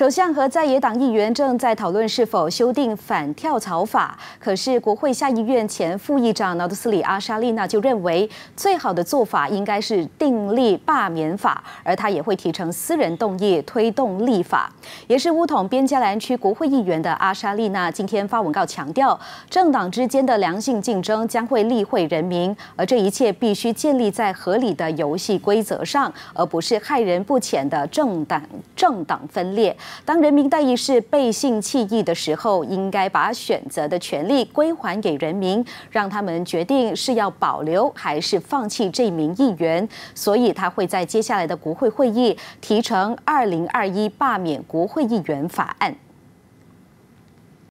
首相和在野党议员正在讨论是否修订反跳槽法，可是国会下议院前副议长纳德斯里阿沙利娜就认为，最好的做法应该是订立罢免法，而他也会提成私人动议推动立法。也是乌统边加兰区国会议员的阿沙利娜今天发文告强调，政党之间的良性竞争将会利惠人民，而这一切必须建立在合理的游戏规则上，而不是害人不浅的政党政党分裂。当人民代议是背信弃义的时候，应该把选择的权利归还给人民，让他们决定是要保留还是放弃这名议员。所以，他会在接下来的国会会议提成2021罢免国会议员法案。